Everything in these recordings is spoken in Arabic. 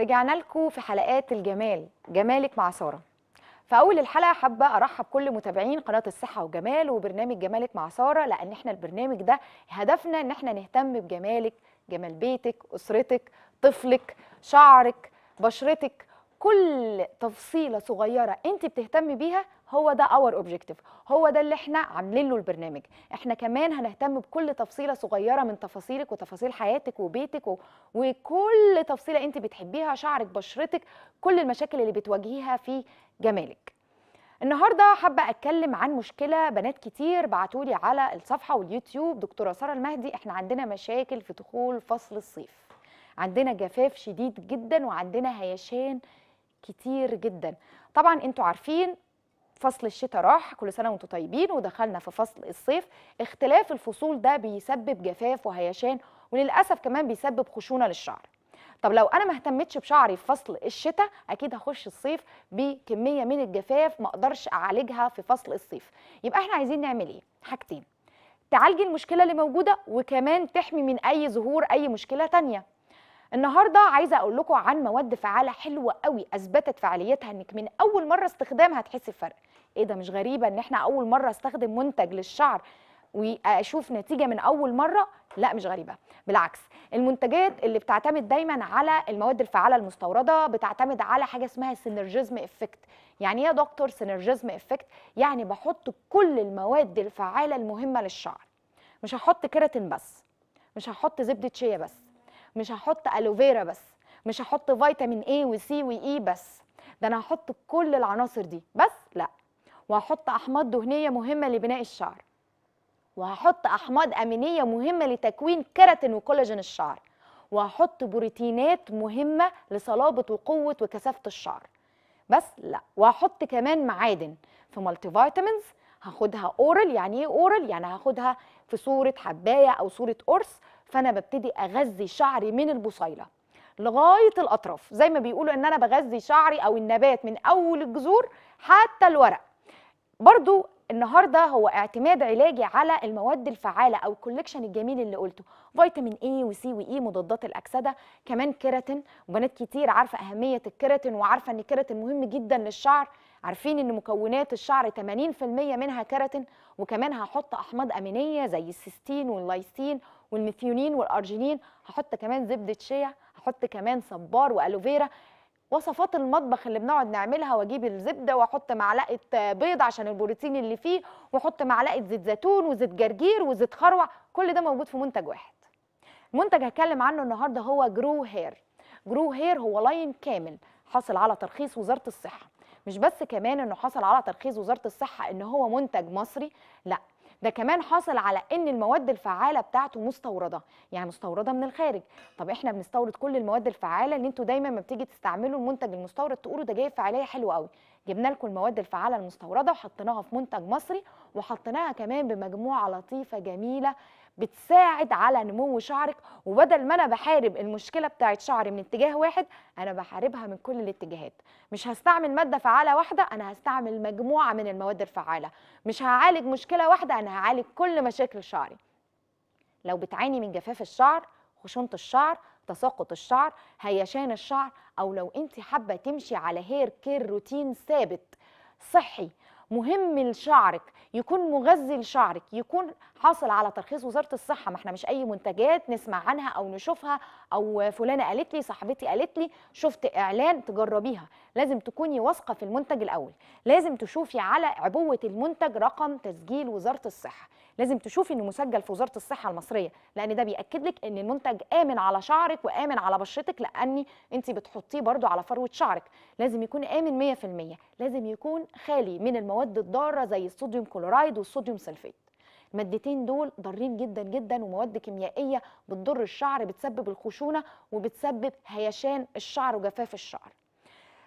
رجعنا لكم في حلقات الجمال جمالك مع ساره في اول الحلقه حابه ارحب كل متابعين قناه الصحه والجمال وبرنامج جمالك مع ساره لان احنا البرنامج ده هدفنا ان احنا نهتم بجمالك جمال بيتك اسرتك طفلك شعرك بشرتك كل تفصيله صغيره انت بتهتمي بيها هو ده اور اوبجيكتيف هو ده اللي احنا عاملين له البرنامج احنا كمان هنهتم بكل تفصيله صغيره من تفاصيلك وتفاصيل حياتك وبيتك و... وكل تفصيله انت بتحبيها شعرك بشرتك كل المشاكل اللي بتواجهيها في جمالك النهارده حابه اتكلم عن مشكله بنات كتير بعتولي على الصفحه واليوتيوب دكتوره ساره المهدي احنا عندنا مشاكل في دخول فصل الصيف عندنا جفاف شديد جدا وعندنا هيشان كتير جدا طبعا انتوا عارفين فصل الشتاء راح كل سنه وانتم طيبين ودخلنا في فصل الصيف اختلاف الفصول ده بيسبب جفاف وهيشان وللاسف كمان بيسبب خشونه للشعر طب لو انا ما اهتمتش بشعري في فصل الشتاء اكيد هخش الصيف بكميه من الجفاف ما اقدرش اعالجها في فصل الصيف يبقى احنا عايزين نعمل ايه حاجتين تعالجي المشكله اللي موجوده وكمان تحمي من اي ظهور اي مشكله تانية النهارده عايزه اقول لكم عن مواد فعاله حلوه قوي اثبتت فعاليتها انك من اول مره استخدامها تحس بفرق ايه ده مش غريبه ان احنا اول مره استخدم منتج للشعر واشوف نتيجه من اول مره لا مش غريبه بالعكس المنتجات اللي بتعتمد دايما على المواد الفعاله المستورده بتعتمد على حاجه اسمها سينرجيزم افكت يعني ايه يا دكتور سينرجيزم افكت يعني بحط كل المواد الفعاله المهمه للشعر مش هحط كيراتين بس مش هحط زبده شيا بس مش هحط الوفيرا بس مش هحط فيتامين اي وسي واي بس ده انا هحط كل العناصر دي بس لا وهحط احماض دهنيه مهمه لبناء الشعر وهحط احماض امينيه مهمه لتكوين كيراتين وكولاجين الشعر وهحط بروتينات مهمه لصلابه وقوه وكثافه الشعر بس لا وهحط كمان معادن في مالتي فيتامينز هاخدها اورال يعني ايه اورال يعني هاخدها في صوره حبايه او صوره قرص فانا ببتدي اغذي شعري من البصيله لغايه الاطراف زي ما بيقولوا ان انا بغذي شعري او النبات من اول الجذور حتى الورق برضو النهارده هو اعتماد علاجي على المواد الفعاله او الكولكشن الجميل اللي قلته فيتامين اي وسي واي مضادات الاكسده كمان كيراتين وبنات كتير عارفه اهميه الكيراتين وعارفه ان الكيراتين مهم جدا للشعر عارفين ان مكونات الشعر 80% منها كيراتين وكمان هحط احماض امينيه زي السيستين واللايسين والميثيونين والارجينين هحط كمان زبده شيا هحط كمان صبار والوفيرا وصفات المطبخ اللي بنقعد نعملها واجيب الزبده واحط معلقه بيض عشان البروتين اللي فيه واحط معلقه زيت زيتون وزيت جرجير وزيت خروع كل ده موجود في منتج واحد منتج هتكلم عنه النهارده هو جرو هير جرو هير هو لاين كامل حصل على ترخيص وزاره الصحه مش بس كمان انه حصل على ترخيص وزاره الصحه ان هو منتج مصري لا ده كمان حصل على ان المواد الفعاله بتاعته مستورده يعني مستورده من الخارج طب احنا بنستورد كل المواد الفعاله اللي انتوا دايما ما بتيجي تستعملوا المنتج المستورد تقولوا ده جايب فعاليه حلوه قوي جبنا لكم المواد الفعاله المستورده وحطيناها في منتج مصري وحطيناها كمان بمجموعه لطيفه جميله بتساعد على نمو شعرك وبدل ما انا بحارب المشكله بتاعت شعري من اتجاه واحد انا بحاربها من كل الاتجاهات مش هستعمل ماده فعاله واحده انا هستعمل مجموعه من المواد الفعاله مش هعالج مشكله واحده انا هعالج كل مشاكل شعري لو بتعاني من جفاف الشعر خشونه الشعر تساقط الشعر هيشان الشعر او لو انت حابه تمشي على هير كير روتين ثابت صحي مهم لشعرك يكون مغذي لشعرك يكون حاصل على ترخيص وزاره الصحه ما احنا مش اي منتجات نسمع عنها او نشوفها او فلانه قالت لي صاحبتي قالت لي شفت اعلان تجربيها لازم تكوني واثقه في المنتج الاول لازم تشوفي على عبوه المنتج رقم تسجيل وزاره الصحه لازم تشوفي انه مسجل في وزاره الصحه المصريه لان ده بياكد لك ان المنتج امن على شعرك وامن على بشرتك لاني انت بتحطيه برده على فروه شعرك لازم يكون امن 100% لازم يكون خالي من المواد الضاره زي الصوديوم كلورايد والصوديوم سلفيت المادتين دول ضارين جدا جدا ومواد كيميائيه بتضر الشعر بتسبب الخشونه وبتسبب هيشان الشعر وجفاف الشعر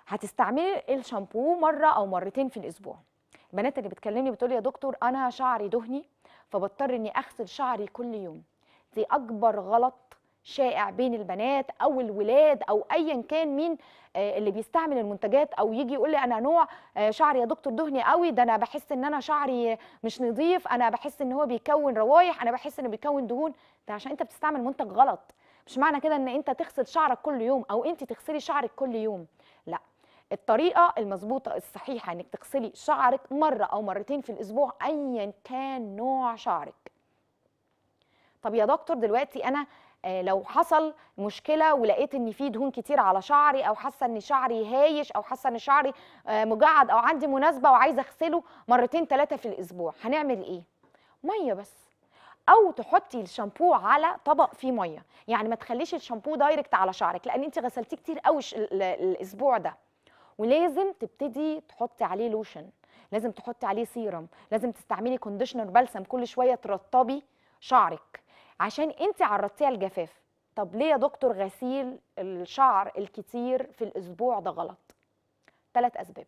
هتستعملي الشامبو مره او مرتين في الاسبوع البنات اللي بتكلمني بتقول يا دكتور انا شعري دهني فبضطر اني اغسل شعري كل يوم دي اكبر غلط شائع بين البنات او الولاد او ايا كان مين آه، اللي بيستعمل المنتجات او يجي يقول لي انا نوع آه، شعري يا دكتور دهني قوي ده انا بحس ان انا شعري مش نظيف انا بحس ان هو بيكون روايح انا بحس انه بيكون دهون ده عشان انت بتستعمل منتج غلط مش معنى كده ان انت تغسل شعرك كل يوم او انت تغسلي شعرك كل يوم الطريقه المظبوطه الصحيحه انك تغسلي شعرك مره او مرتين في الاسبوع ايا كان نوع شعرك طب يا دكتور دلوقتي انا آه، لو حصل مشكله ولقيت ان في دهون كتير على شعري او حاسه ان شعري هايش او حاسه ان شعري آه، مجعد او عندي مناسبه وعايزه اغسله مرتين ثلاثه في الاسبوع هنعمل ايه ميه بس او تحطي الشامبو على طبق فيه ميه يعني ما تخليش الشامبو دايركت على شعرك لان انت غسلتيه كتير قوي الاسبوع ده ولازم تبتدي تحطي عليه لوشن لازم تحطي عليه سيرم لازم تستعملي كونديشنر بلسم كل شويه ترطبي شعرك عشان انت عرضتيه الجفاف طب ليه يا دكتور غسيل الشعر الكتير في الاسبوع ده غلط ثلاث اسباب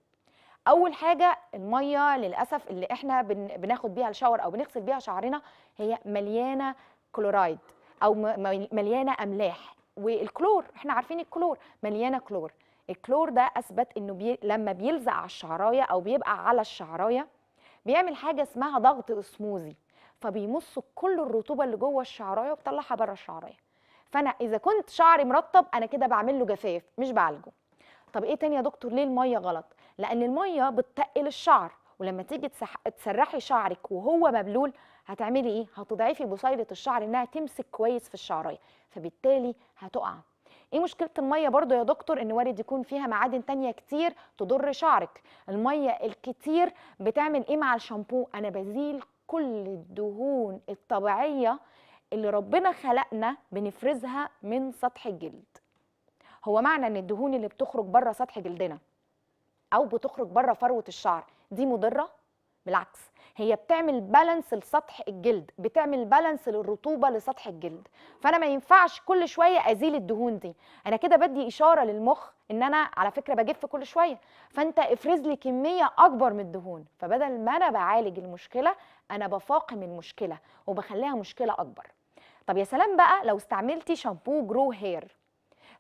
اول حاجه الميه للاسف اللي احنا بناخد بيها الشاور او بنغسل بيها شعرنا هي مليانه كلورايد او مليانه املاح والكلور احنا عارفين الكلور مليانه كلور الكلور ده اثبت انه بي... لما بيلزق على الشعرايه او بيبقى على الشعرايه بيعمل حاجه اسمها ضغط اسموزي فبيمص كل الرطوبه اللي جوه الشعرايه وبيطلعها بره الشعرايه فانا اذا كنت شعري مرطب انا كده بعمل له جفاف مش بعالجه طب ايه تاني يا دكتور ليه الميه غلط لان الميه بتتقل الشعر ولما تيجي تسح... تسرحي شعرك وهو مبلول هتعملي ايه هتضعفي بصيله الشعر انها تمسك كويس في الشعرايه فبالتالي هتقع ايه مشكله الميه برضو يا دكتور ان وارد يكون فيها معادن تانية كتير تضر شعرك الميه الكتير بتعمل ايه مع الشامبو انا بزيل كل الدهون الطبيعيه اللي ربنا خلقنا بنفرزها من سطح الجلد هو معنى ان الدهون اللي بتخرج بره سطح جلدنا او بتخرج بره فروه الشعر دي مضره بالعكس هي بتعمل بالانس لسطح الجلد بتعمل بالانس للرطوبه لسطح الجلد فانا ما ينفعش كل شويه ازيل الدهون دي انا كده بدي اشاره للمخ ان انا على فكره بجف كل شويه فانت افرز لي كميه اكبر من الدهون فبدل ما انا بعالج المشكله انا بفاقم المشكله وبخليها مشكله اكبر طب يا سلام بقى لو استعملتي شامبو جرو هير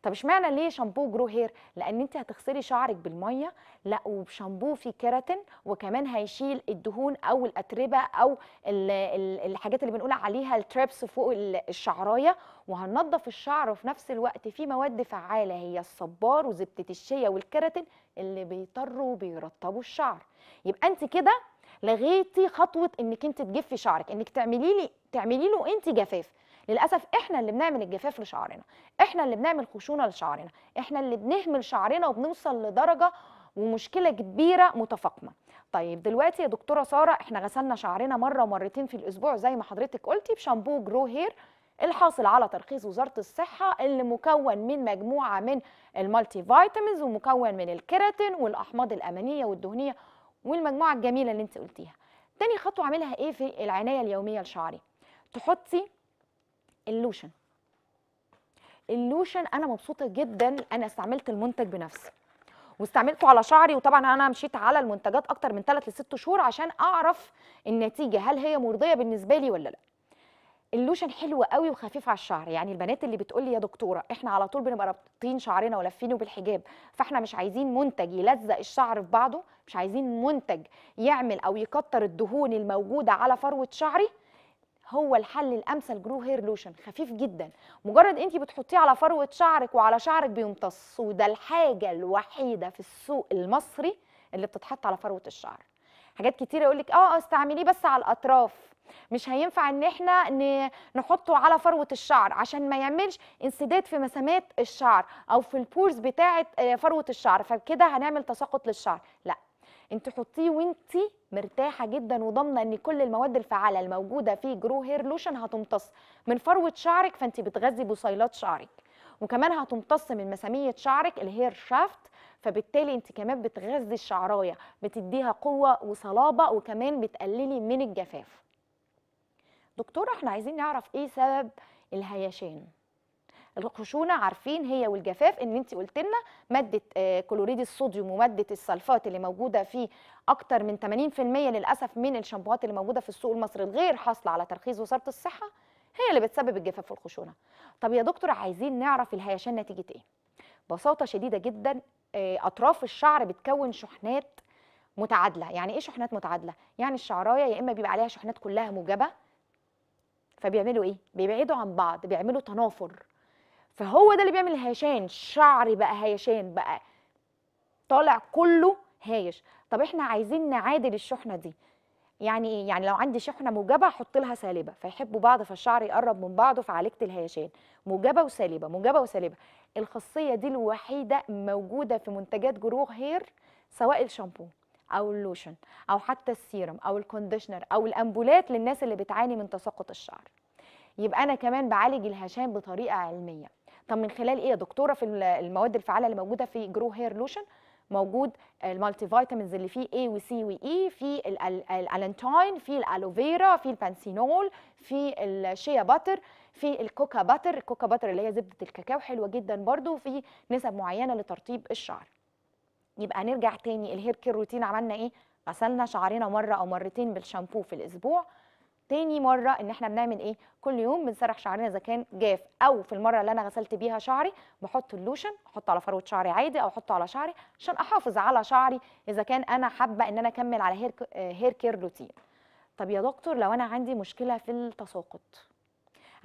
طب اشمعنى ليه شامبو جرو هير لان انت هتغسلي شعرك بالميه لا وبشامبو فيه كيراتين وكمان هيشيل الدهون او الاتربه او الحاجات اللي بنقول عليها التريبس فوق الشعرايه وهننضف الشعر وفي نفس الوقت في مواد فعاله هي الصبار وزبده الشيا والكيراتين اللي بيطروا وبيرطبوا الشعر يبقى انت كده لغيتي خطوه انك انت تجفي شعرك انك تعملي لي تعملي له انت جفاف للاسف احنا اللي بنعمل الجفاف لشعرنا احنا اللي بنعمل خشونه لشعرنا احنا اللي بنهمل شعرنا وبنوصل لدرجه ومشكله كبيره متفاقمه طيب دلوقتي يا دكتوره ساره احنا غسلنا شعرنا مره ومرتين في الاسبوع زي ما حضرتك قلتي بشامبو جرو هير الحاصل على ترخيص وزاره الصحه اللي مكون من مجموعه من المالتي فيتامينز ومكون من الكيراتين والاحماض الامينيه والدهنيه والمجموعه الجميله اللي انت قلتيها تاني خطوه اعملها ايه في العنايه اليوميه لشعري تحطي اللوشن اللوشن انا مبسوطه جدا انا استعملت المنتج بنفسي واستعملته على شعري وطبعا انا مشيت على المنتجات اكتر من 3 ل 6 شهور عشان اعرف النتيجه هل هي مرضيه بالنسبه لي ولا لا اللوشن حلو قوي وخفيف على الشعر يعني البنات اللي بتقول لي يا دكتوره احنا على طول بنبقى رابطين شعرنا ولفينه بالحجاب فاحنا مش عايزين منتج يلزق الشعر في بعضه مش عايزين منتج يعمل او يكتر الدهون الموجوده على فروه شعري هو الحل الامثل جرو هير لوشن خفيف جدا مجرد انت بتحطيه على فروه شعرك وعلى شعرك بيمتص وده الحاجه الوحيده في السوق المصري اللي بتتحط على فروه الشعر حاجات كتير يقول لك اه استعمليه بس على الاطراف مش هينفع ان احنا نحطه على فروه الشعر عشان ما يعملش انسداد في مسامات الشعر او في البورز بتاعه آه، فروه الشعر فكده هنعمل تساقط للشعر لا انت حطيه وانت مرتاحه جدا وضامنه ان كل المواد الفعاله الموجوده في جرو هير لوشن هتمتص من فروه شعرك فانت بتغذي بصيلات شعرك وكمان هتمتص من مساميه شعرك الهير شافت فبالتالي انت كمان بتغذي الشعرايه بتديها قوه وصلابه وكمان بتقللي من الجفاف دكتوره احنا عايزين نعرف ايه سبب الهيشان الخشونه عارفين هي والجفاف ان انت قلت لنا ماده آه، كلوريد الصوديوم وماده السلفات اللي موجوده في اكتر من 80% للاسف من الشامبوهات اللي موجوده في السوق المصري الغير حاصله على ترخيص وزاره الصحه هي اللي بتسبب الجفاف والخشونه طب يا دكتور عايزين نعرف الهيشان نتيجه ايه ببساطه شديده جدا آه، اطراف الشعر بتكون شحنات متعادله يعني ايه شحنات متعادله يعني الشعرايه يا اما بيبقى عليها شحنات كلها موجبه فبيعملوا ايه بيبعدوا عن بعض بيعملوا تنافر فهو ده اللي بيعمل هيشان شعري بقى هيشان بقى طالع كله هايش طب احنا عايزين نعادل الشحنه دي يعني ايه يعني لو عندي شحنه موجبه احط لها سالبه فيحبوا بعض فالشعر يقرب من بعضه فعالجت الهيشان موجبه وسالبه موجبه وسالبه الخاصيه دي الوحيده موجوده في منتجات جرو هير سواء الشامبو او اللوشن او حتى السيرم او الكونديشنر او الامبولات للناس اللي بتعاني من تساقط الشعر يبقى انا كمان بعالج الهشام بطريقه علميه طب من خلال ايه يا دكتوره في المواد الفعاله اللي موجوده في جرو هير لوشن موجود المالتي فيتامينز اللي فيه A وسي وإي e، في الالانتاين في الالوفيرا في البانسينول في الشيا باتر في الكوكا باتر الكوكا باتر اللي هي زبدة الكاكاو حلوة جدا برده في نسب معينة لترطيب الشعر يبقى نرجع تاني الهير كير روتين عملنا ايه غسلنا شعرنا مرة او مرتين بالشامبو في الاسبوع تاني مره ان احنا بنعمل ايه كل يوم بنسرح شعرنا اذا كان جاف او في المره اللي انا غسلت بيها شعري بحط اللوشن احطه على فروه شعري عادي او احطه على شعري عشان احافظ على شعري اذا كان انا حابه ان انا اكمل على هير هير كير روتين طب يا دكتور لو انا عندي مشكله في التساقط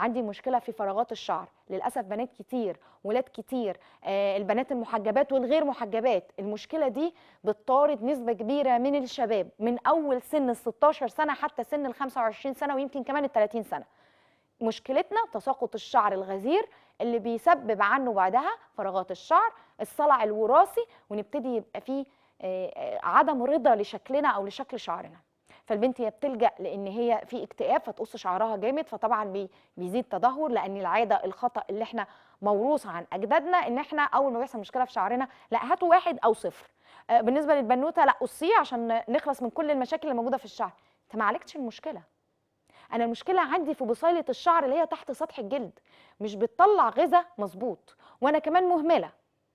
عندي مشكله في فراغات الشعر للاسف بنات كتير ولاد كتير آه البنات المحجبات والغير محجبات المشكله دي بتطارد نسبه كبيره من الشباب من اول سن ال 16 سنه حتى سن ال 25 سنه ويمكن كمان ال 30 سنه مشكلتنا تساقط الشعر الغزير اللي بيسبب عنه بعدها فراغات الشعر الصلع الوراثي ونبتدي يبقى فيه آه، آه، عدم رضا لشكلنا او لشكل شعرنا فالبنت هي بتلجا لان هي في اكتئاب فتقص شعرها جامد فطبعا بيزيد تدهور لان العاده الخطا اللي احنا موروث عن اجدادنا ان احنا اول ما بيحصل مشكله في شعرنا لا هاتوا واحد او صفر آه، بالنسبه للبنوته لا قصيه عشان نخلص من كل المشاكل اللي موجوده في الشعر انت ما عالجتش المشكله انا المشكله عندي في بصيله الشعر اللي هي تحت سطح الجلد مش بتطلع غذاء مظبوط وانا كمان مهمله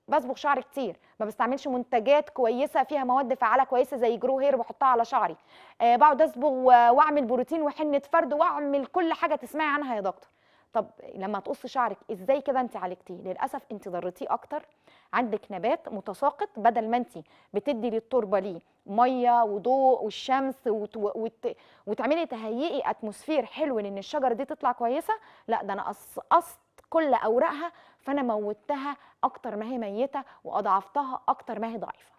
بصبغ شعري كتير ما بستعملش منتجات كويسه فيها مواد فعاله كويسه زي جرو هير بحطها على شعري آه بقعد اصبغ واعمل بروتين وحنه فرد واعمل كل حاجه تسمعي عنها يا دكتور طب لما تقص شعرك ازاي كده انت عالجتيه للاسف انت ضرتيه اكتر عندك نبات متساقط بدل ما انت بتدي للتربه ليه ميه وضوء والشمس وت... وت... وتعملي تهيئي اتموسفير حلو ان الشجره دي تطلع كويسه لا ده انا قصت كل اوراقها فانا موتها اكتر ما هي ميته واضعفتها اكتر ما هي ضعيفه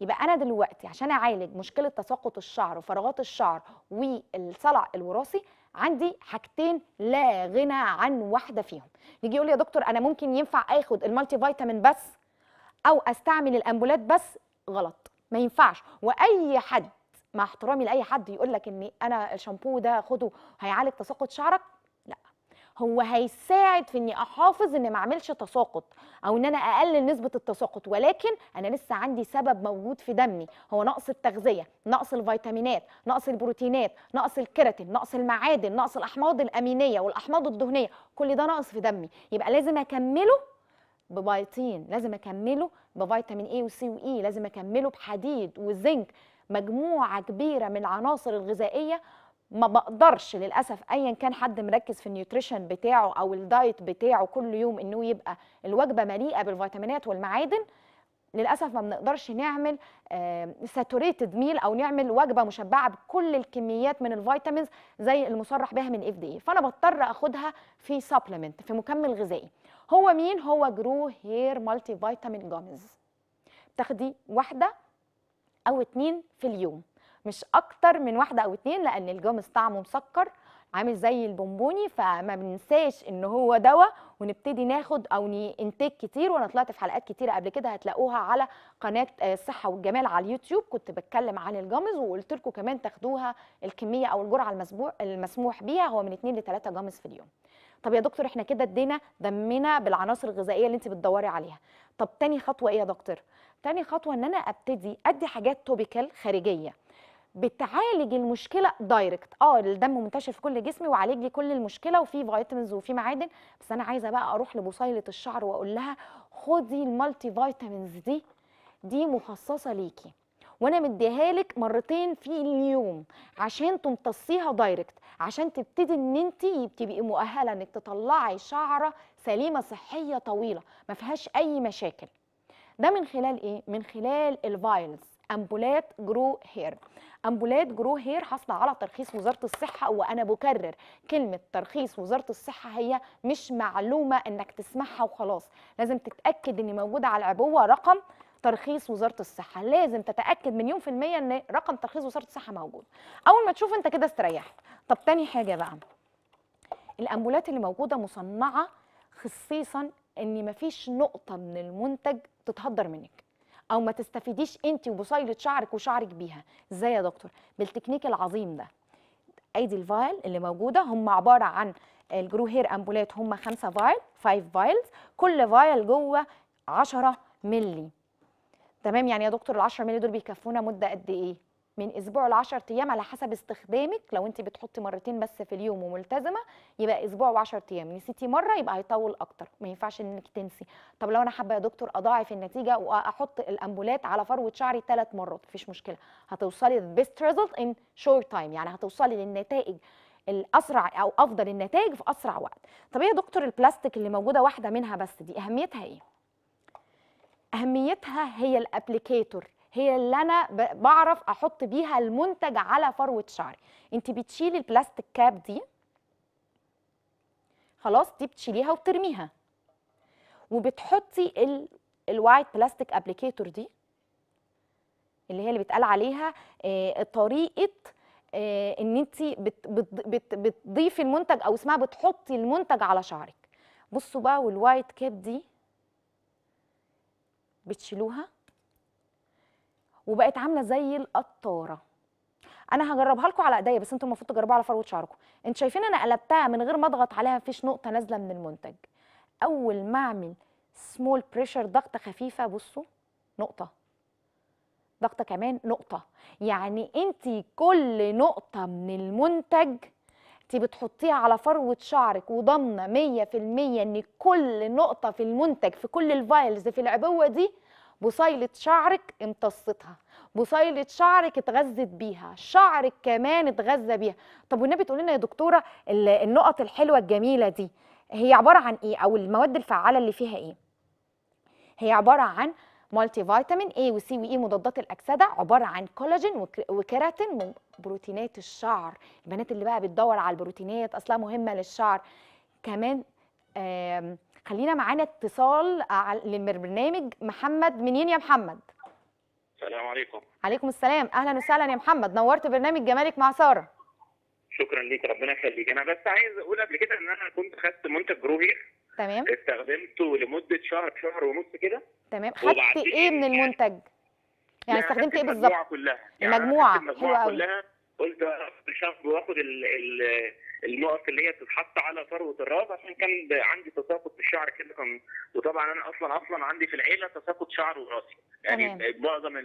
يبقى انا دلوقتي عشان اعالج مشكله تساقط الشعر وفراغات الشعر والصلع الوراثي عندي حاجتين لا غنى عن واحده فيهم يجي يقول لي يا دكتور انا ممكن ينفع اخد المالتي فيتامين بس او استعمل الامبولات بس غلط ما ينفعش واي حد مع احترامي لاي حد يقول لك ان انا الشامبو ده خده هيعالج تساقط شعرك هو هيساعد في اني احافظ ان ما اعملش تساقط او ان انا اقلل نسبه التساقط ولكن انا لسه عندي سبب موجود في دمي هو نقص التغذيه نقص الفيتامينات نقص البروتينات نقص الكيراتين نقص المعادن نقص الاحماض الامينيه والاحماض الدهنيه كل ده نقص في دمي يبقى لازم اكمله ببيتين لازم اكمله بفيتامين اي وسي واي e، لازم اكمله بحديد وزنك مجموعه كبيره من العناصر الغذائيه ما بقدرش للاسف ايا كان حد مركز في النيوتريشن بتاعه او الدايت بتاعه كل يوم انه يبقى الوجبه مليئه بالفيتامينات والمعادن للاسف ما بنقدرش نعمل ساتوريتد آه، ميل او نعمل وجبه مشبعه بكل الكميات من الفيتامينز زي المصرح بها من اف دي إيه. فانا بضطر اخدها في سبلمنت في مكمل غذائي هو مين هو جرو هير مالتي فيتامين جامز تاخدي واحده او اتنين في اليوم مش اكتر من واحده او اتنين لان الجامز طعمه مسكر عامل زي البونبوني فما بننساش ان هو دواء ونبتدي ناخد او ننتج كتير وانا طلعت في حلقات كتيره قبل كده هتلاقوها على قناه الصحه والجمال على اليوتيوب كنت بتكلم عن الجمز وقلت لكم كمان تاخدوها الكميه او الجرعه المسموح بيها هو من 2 ل 3 جمز في اليوم طب يا دكتور احنا كده ادينا دمنا بالعناصر الغذائيه اللي انت بتدوري عليها طب تاني خطوه ايه يا دكتور تاني خطوه ان انا ابتدي ادي حاجات توبيكال خارجيه بتعالج المشكله دايركت اه الدم منتشر في كل جسمي وعالج لي كل المشكله وفي فيتامينز وفي معادن بس انا عايزه بقى اروح لبصيله الشعر واقول لها خدي المالتي فيتامينز دي دي مخصصه ليكي وانا مديها لك مرتين في اليوم عشان تمتصيها دايركت عشان تبتدي ان انت تبقي مؤهله انك تطلعي شعره سليمه صحيه طويله ما فيهاش اي مشاكل ده من خلال ايه من خلال الفايلز امبولات جرو هير امبولات جرو هير حاصله على ترخيص وزاره الصحه وانا بكرر كلمه ترخيص وزاره الصحه هي مش معلومه انك تسمعها وخلاص لازم تتاكد ان موجوده على العبوه رقم ترخيص وزاره الصحه لازم تتاكد مليون في الميه ان رقم ترخيص وزاره الصحه موجود اول ما تشوف انت كده استريحت طب تاني حاجه بقى الامبولات اللي موجوده مصنعه خصيصا ان مفيش نقطه من المنتج تتهدر منك او ما تستفيديش انت وبصيله شعرك وشعرك بيها ازاي يا دكتور بالتكنيك العظيم ده ايدي الفايل اللي موجوده هم عباره عن الجرو هير امبولات هم خمسة فايل 5 فايلز كل فايل جوه 10 مللي تمام يعني يا دكتور ال 10 مللي دول بيكفونا مده قد ايه من اسبوع ل 10 ايام على حسب استخدامك لو انت بتحطي مرتين بس في اليوم وملتزمه يبقى اسبوع و10 ايام نسيتي مره يبقى هيطول اكتر ما ينفعش انك تنسي طب لو انا حابه يا دكتور اضاعف النتيجه واحط الامبولات على فروه شعري ثلاث مرات مفيش مشكله هتوصلي للبيست ريزلت ان شورت تايم يعني هتوصلي للنتائج الاسرع او افضل النتائج في اسرع وقت طب ايه يا دكتور البلاستيك اللي موجوده واحده منها بس دي اهميتها ايه اهميتها هي الابليكيتور هي اللي انا بعرف احط بيها المنتج على فروه شعري انت بتشيلي البلاستيك كاب دي خلاص دي بتشيليها وبترميها وبتحطي الوايت بلاستيك ابليكيتور دي اللي هي اللي بيتقال عليها آه، طريقه آه، ان انت بتضيفي المنتج او اسمها بتحطي المنتج على شعرك بصوا بقى والوايت كاب دي بتشيلوها وبقت عامله زي القطاره انا هجربها لكم على ايديا بس انتم المفروض تجربوها على فروه شعركم انت شايفين انا قلبتها من غير ما اضغط عليها مفيش نقطه نازله من المنتج اول ما اعمل سمول بريشر ضغطه خفيفه بصوا نقطه ضغطه كمان نقطه يعني انت كل نقطه من المنتج انت بتحطيها على فروه شعرك وضامنه 100% ان كل نقطه في المنتج في كل الفايلز في العبوه دي بصيلة شعرك امتصتها بصيلة شعرك اتغذت بيها شعرك كمان اتغذى بيها طب والنبي تقول لنا يا دكتورة النقط الحلوة الجميلة دي هي عبارة عن ايه او المواد الفعالة اللي فيها ايه هي عبارة عن مالتي فيتامين A وسي وإي e مضادات الأكسدة عبارة عن كولاجين وكيراتين من بروتينات الشعر البنات اللي بقى بتدور على البروتينات أصلها مهمة للشعر كمان خلينا معانا اتصال للبرنامج محمد منين يا محمد السلام عليكم عليكم السلام اهلا وسهلا يا محمد نورت برنامج جمالك مع ساره شكرا ليك ربنا يخليك انا بس عايز اقول قبل كده ان انا كنت خدت منتج جروهير تمام استخدمته لمده شهر شهر ونص كده تمام إيه يعني. يعني خدت ايه من المنتج يعني استخدمت ايه بالظبط المجموعه كلها يعني المجموعه المجموعه كلها قلت كل شهر واخد ال النقط اللي هي بتتحط على فروه الراس عشان كان عندي تساقط في الشعر كده كان وطبعا انا اصلا اصلا عندي في العيله تساقط شعر وراسي يعني معظم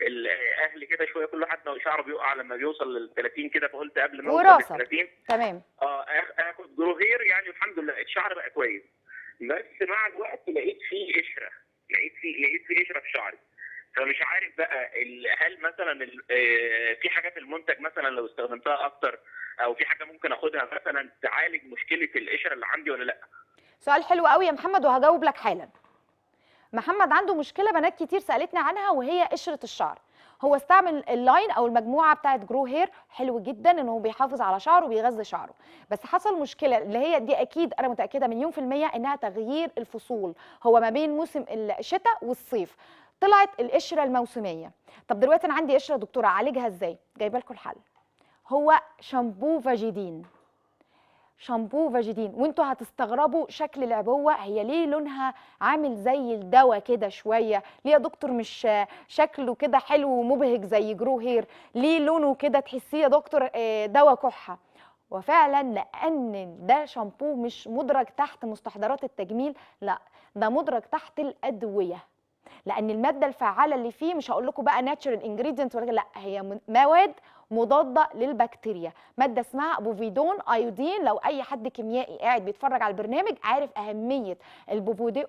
الاهل كده شويه كل واحد شعره بيقع لما بيوصل لل 30 كده فقلت قبل ما اوصل لل 30 تمام آه،, اه اخد جروهير يعني الحمد لله الشعر بقى كويس بس مع الوقت لقيت فيه قشره لقيت فيه لقيت فيه قشره في شعري فمش عارف بقى هل مثلا آه، في حاجات المنتج مثلا لو استخدمتها اكتر او في حاجه ممكن اخدها مثلا تعالج مشكله القشره اللي عندي ولا لا سؤال حلو قوي يا محمد وهجاوب لك حالا محمد عنده مشكله بنات كتير سالتني عنها وهي قشره الشعر هو استعمل اللاين او المجموعه بتاعه جرو هير حلو جدا ان هو بيحافظ على شعره وبيغذي شعره بس حصل مشكله اللي هي دي اكيد انا متاكده مليون في الميه انها تغيير الفصول هو ما بين موسم الشتاء والصيف طلعت القشره الموسميه طب دلوقتي انا عندي قشره دكتوره اعالجها ازاي جايبه لكم الحل هو شامبو فاجيدين شامبو فاجيدين وانتوا هتستغربوا شكل العبوه هي ليه لونها عامل زي الدواء كده شويه ليه يا دكتور مش شكله كده حلو ومبهج زي جرو هير ليه لونه كده تحسيه يا دكتور آه، دواء كحه وفعلا لان ده شامبو مش مدرج تحت مستحضرات التجميل لا ده مدرج تحت الادويه لان الماده الفعاله اللي فيه مش هقول لكم بقى ناتشرال انجريدينت ولا لا هي مواد مضاده للبكتيريا ماده اسمها بوفيدون ايودين لو اي حد كيميائي قاعد بيتفرج على البرنامج عارف اهميه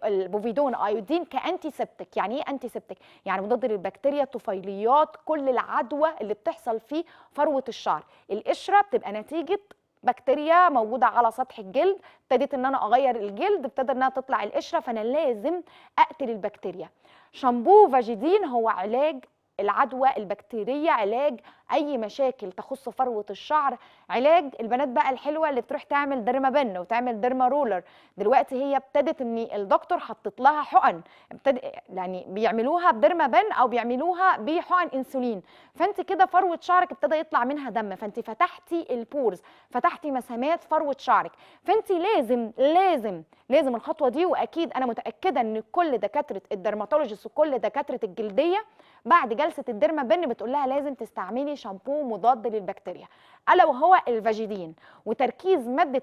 البوفيدون ايودين كانتي سبتك يعني ايه انتي سبتك يعني مضاد للبكتيريا الطفيليات كل العدوى اللي بتحصل في فروه الشعر القشره بتبقى نتيجه بكتيريا موجوده على سطح الجلد ابتديت ان انا اغير الجلد ابتدى انها تطلع القشره فانا لازم اقتل البكتيريا شامبو فاجيدين هو علاج العدوى البكتيريه علاج اي مشاكل تخص فروه الشعر علاج البنات بقى الحلوه اللي بتروح تعمل ديرما بن وتعمل ديرما رولر دلوقتي هي ابتدت ان الدكتور حطت لها حقن ابتد... يعني بيعملوها بديرما بن او بيعملوها بحقن انسولين فانت كده فروه شعرك ابتدى يطلع منها دم فانت فتحتي البورز فتحتي مسامات فروه شعرك فانت لازم لازم لازم الخطوه دي واكيد انا متاكده ان كل دكاتره الدرماتولوجيست وكل دكاتره الجلديه بعد جلسه الديرما بن بتقول لها لازم تستعملي شامبو مضاد للبكتيريا الا وهو الفاجيدين وتركيز ماده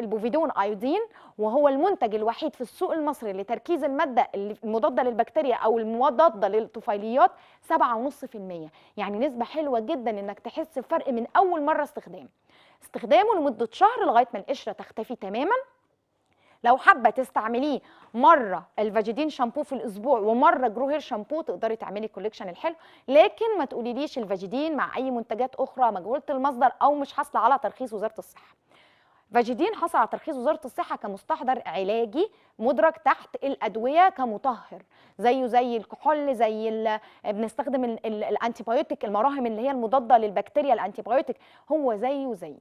البوفيدون ايودين وهو المنتج الوحيد في السوق المصري لتركيز الماده المضاده للبكتيريا او المضاده للطفيليات 7.5% يعني نسبه حلوه جدا انك تحس بفرق من اول مره استخدام استخدامه لمده شهر لغايه ما القشره تختفي تماما لو حابه تستعمليه مره الفاجيدين شامبو في الاسبوع ومره جروهير شامبو تقدري تعملي كوليكشن الحلو لكن ما تقوليليش الفاجيدين مع اي منتجات اخرى مجهوله المصدر او مش حاصله على ترخيص وزاره الصحه فاجيدين حصل على ترخيص وزاره الصحه كمستحضر علاجي مدرج تحت الادويه كمطهر زيه زي الكحول زي بنستخدم الانتيبيوتيك المراهم اللي هي المضاده للبكتيريا الانتيبيوتيك هو زيه زي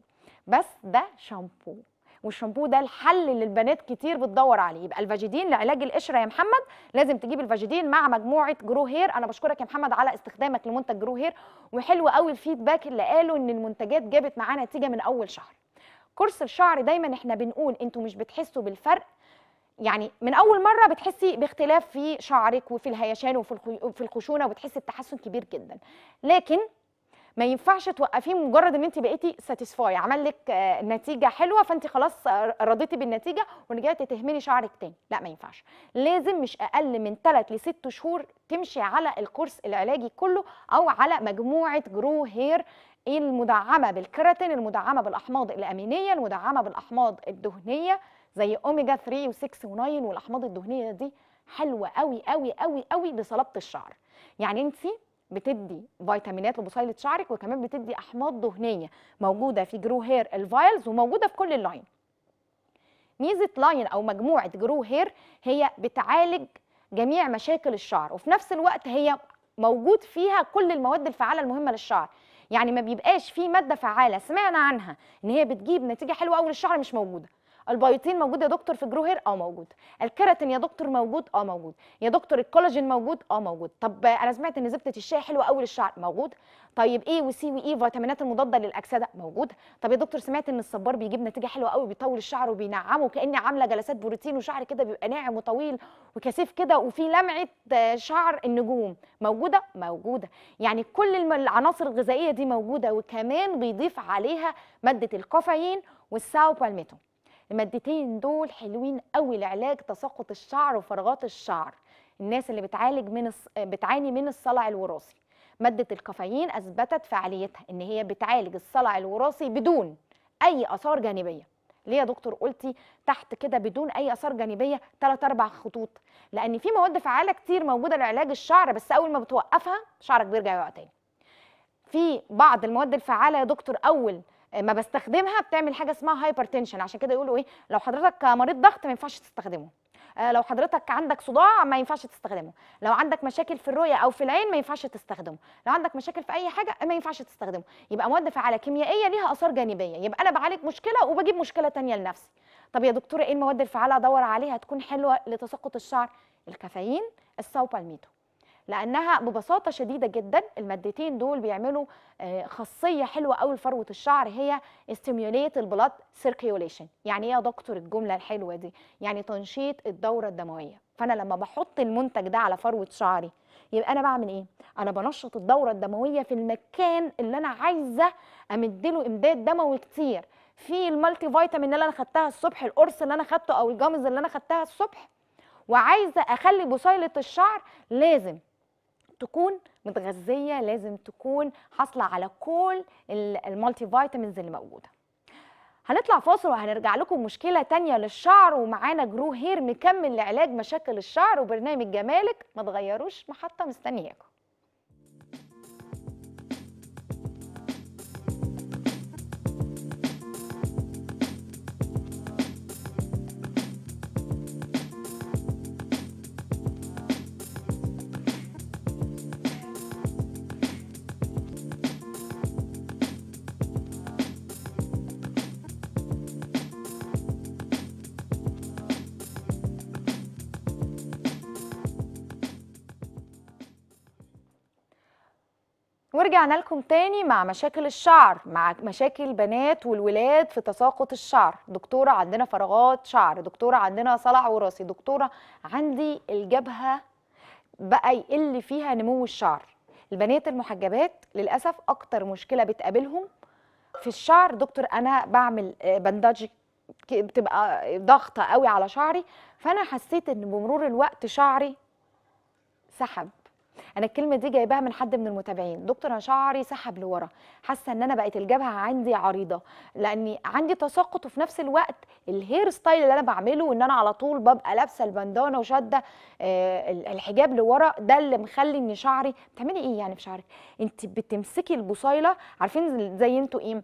بس ده شامبو والشامبو ده الحل اللي البنات كتير بتدور عليه يبقى الفاجيدين لعلاج القشره يا محمد لازم تجيب الفاجيدين مع مجموعه جرو هير انا بشكرك يا محمد على استخدامك لمنتج جرو هير وحلو قوي الفيدباك اللي قالوا ان المنتجات جابت معانا نتيجه من اول شهر كرسي الشعر دايما احنا بنقول انتوا مش بتحسوا بالفرق يعني من اول مره بتحسي باختلاف في شعرك وفي الهيشان وفي الخشونه وبتحسي بتحسن كبير جدا لكن ما ينفعش توقفيه مجرد ان انت بقيتي ساتيسفاي عمل لك آه، نتيجه حلوه فانت خلاص آه، رضيتي بالنتيجه ورجعتي تهملي شعرك تاني لا ما ينفعش لازم مش اقل من 3 ل 6 شهور تمشي على الكورس العلاجي كله او على مجموعه جرو هير المدعمه بالكراتين المدعمه بالاحماض الامينيه المدعمه بالاحماض الدهنيه زي اوميجا 3 و6 و9 والاحماض الدهنيه دي حلوه قوي قوي قوي قوي لصلابه الشعر يعني انت بتدي فيتامينات لبصيله شعرك وكمان بتدي احماض دهنيه موجوده في جرو هير الفايلز وموجوده في كل اللاين ميزه لاين او مجموعه جرو هير هي بتعالج جميع مشاكل الشعر وفي نفس الوقت هي موجود فيها كل المواد الفعاله المهمه للشعر يعني ما بيبقاش في ماده فعاله سمعنا عنها ان هي بتجيب نتيجه حلوه قوي للشعر مش موجوده البيوتين موجود يا دكتور في جروهر هير اه موجود الكيراتين يا دكتور موجود اه موجود يا دكتور الكولاجين موجود اه موجود طب انا سمعت ان زبده الشاي حلوه قوي للشعر موجود طيب ايه وسي واي فيتامينات المضاده للاكسده موجود طب يا دكتور سمعت ان الصبار بيجيب نتيجه حلوه قوي بيطول الشعر وبينعمه كاني عامله جلسات بروتين وشعر كده بيبقى ناعم وطويل وكثيف كده وفي لمعه آه، شعر النجوم موجوده موجوده يعني كل العناصر الغذائيه دي موجوده وكمان بيضيف عليها ماده الكافيين والساو بالميتو المادتين دول حلوين قوي لعلاج تساقط الشعر وفراغات الشعر الناس اللي بتعالج من الص... بتعاني من الصلع الوراثي ماده الكافيين اثبتت فعاليتها ان هي بتعالج الصلع الوراثي بدون اي اثار جانبيه ليه يا دكتور قلتي تحت كده بدون اي اثار جانبيه ثلاث اربع خطوط لان في مواد فعاله كتير موجوده لعلاج الشعر بس اول ما بتوقفها شعرك بيرجع يقع تاني في بعض المواد الفعاله يا دكتور اول ما بستخدمها بتعمل حاجه اسمها هايبر تنشن عشان كده يقولوا ايه لو حضرتك مريض ضغط ما ينفعش تستخدمه آه، لو حضرتك عندك صداع ما ينفعش تستخدمه لو عندك مشاكل في الرؤيه او في العين ما ينفعش تستخدمه لو عندك مشاكل في اي حاجه ما ينفعش تستخدمه يبقى مواد فعاله كيميائيه ليها اثار جانبيه يبقى انا بعالج مشكله وبجيب مشكله ثانيه لنفسي طب يا دكتوره ايه المواد الفعاله ادور عليها تكون حلوه لتساقط الشعر الكافيين الصوبالميتو لانها ببساطه شديده جدا المادتين دول بيعملوا آه، خاصيه حلوه قوي لفروه الشعر هي استيميوليت البلاد سيركيوليشن يعني ايه يا دكتور الجمله الحلوه دي يعني تنشيط الدوره الدمويه فانا لما بحط المنتج ده على فروه شعري يبقى انا بعمل ايه انا بنشط الدوره الدمويه في المكان اللي انا عايزه امدله امداد دموي كتير في المالتي فيتامين اللي انا خدتها الصبح القرص اللي انا خدته او الجامز اللي انا خدتها الصبح وعايزه اخلي بصيله الشعر لازم تكون متغذيه لازم تكون حاصله على كل المالتي فيتامينز اللي موجوده هنطلع فاصل وهنرجع لكم مشكله تانية للشعر ومعانا جرو هير مكمل لعلاج مشاكل الشعر وبرنامج جمالك ما تغيروش محطه مستنياكم ورجعنا لكم تاني مع مشاكل الشعر مع مشاكل بنات والولاد في تساقط الشعر دكتورة عندنا فراغات شعر دكتورة عندنا صلع وراثي دكتورة عندي الجبهة بقى يقل فيها نمو الشعر البنات المحجبات للأسف أكتر مشكلة بتقابلهم في الشعر دكتور أنا بعمل آه، بنداج بتبقى ضغطة قوي على شعري فأنا حسيت إن بمرور الوقت شعري سحب انا الكلمه دي جايباها من حد من المتابعين دكتور انا شعري سحب لورا حاسه ان انا بقت الجبهه عندي عريضه لاني عندي تساقط وفي نفس الوقت الهير ستايل اللي انا بعمله ان انا على طول ببقى لابسه البندانه وشاده آه، الحجاب لورا ده اللي مخلي ان شعري بتعملي ايه يعني في شعرك انت بتمسكي البصيله عارفين زي انتوا ايه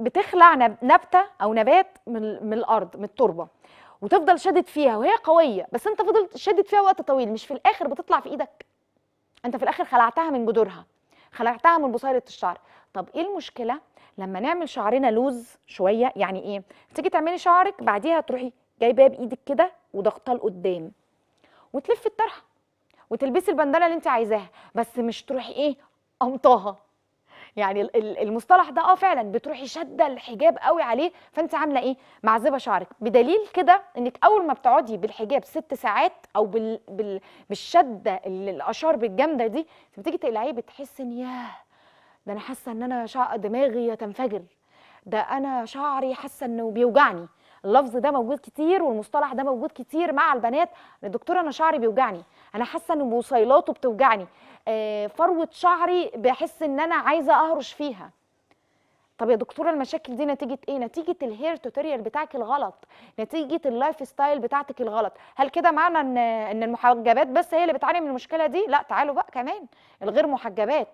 بتخلع نبته او نبات من الارض من التربه وتفضل شادد فيها وهي قويه بس انت فضلت شادد فيها وقت طويل مش في الاخر بتطلع في ايدك انت في الاخر خلعتها من جذورها خلعتها من بصيله الشعر طب ايه المشكله لما نعمل شعرنا لوز شويه يعني ايه تيجي تعملي شعرك بعديها تروحي جايباه بايدك كده وضغطاه لقدام وتلفي الطرحه وتلبسي البندله اللي انت عايزاها بس مش تروحي ايه قمطاها يعني المصطلح ده اه فعلا بتروحي شاده الحجاب قوي عليه فانت عامله ايه معذبه شعرك بدليل كده انك اول ما بتقعدي بالحجاب ست ساعات او بال... بال... بالشده الاشارب الجامده دي بتيجي تقلعيه بتحسي ان ياه ده انا حاسه ان انا شعر دماغي تنفجر ده انا شعري حاسه انه بيوجعني اللفظ ده موجود كتير والمصطلح ده موجود كتير مع البنات دكتور انا شعري بيوجعني انا حاسه ان بوصيلاته بتوجعني آه، فروه شعري بحس ان انا عايزه اهرش فيها طب يا دكتوره المشاكل دي نتيجه ايه نتيجه الهير توتوريال بتاعك الغلط نتيجه اللايف ستايل بتاعتك الغلط هل كده معنى ان ان المحجبات بس هي اللي بتعاني من المشكله دي لا تعالوا بقى كمان الغير محجبات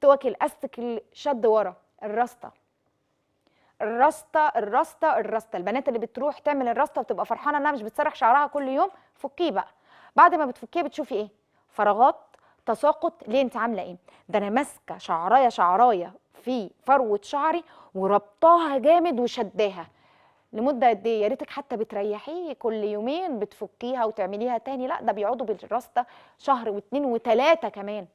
توك الاستك الشد ورا الراسته الراسته الراسته الراسته البنات اللي بتروح تعمل الراسته وتبقى فرحانه انها مش بتسرح شعرها كل يوم فكيه بقى بعد ما بتفكيه بتشوفي ايه فراغات تساقط ليه انت عامله ايه ده انا ماسكه شعرايه شعرايه في فروه شعري وربطاها جامد وشداها لمده قد ايه يا ريتك حتى بتريحيه كل يومين بتفكيها وتعمليها تاني لا ده بيقعدوا بالراس ده شهر واتنين وتلاته كمان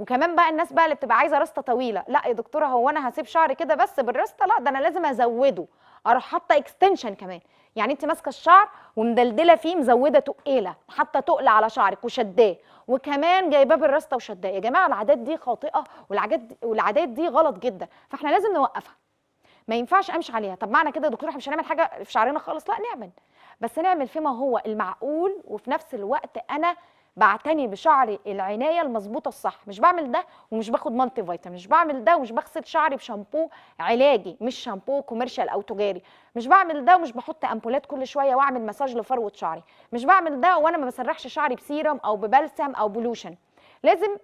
وكمان بقى الناس بقى اللي بتبقى عايزه رسته طويله لا يا دكتوره هو انا هسيب شعري كده بس بالرسته لا ده انا لازم ازوده اروح حاطه اكستنشن كمان يعني انت ماسكه الشعر ومدلدله فيه مزوده تقيله حاطه تقل على شعرك وشداه وكمان جايباه بالرسته وشداه يا جماعه العادات دي خاطئه والعادات دي والعادات دي غلط جدا فاحنا لازم نوقفها ما ينفعش امشي عليها طب معنى كده يا دكتور احنا مش هنعمل حاجه في شعرنا خالص لا نعمل بس نعمل فيما هو المعقول وفي نفس الوقت انا بعتني بشعري العنايه المظبوطه الصح مش بعمل ده ومش باخد مالتي فيتامين مش بعمل ده ومش بغسل شعري بشامبو علاجي مش شامبو كوميرشال او تجاري مش بعمل ده ومش بحط امبولات كل شويه واعمل مساج لفروه شعري مش بعمل ده وانا ما بسرحش شعري بسيرم او ببلسم او بلوشن لازم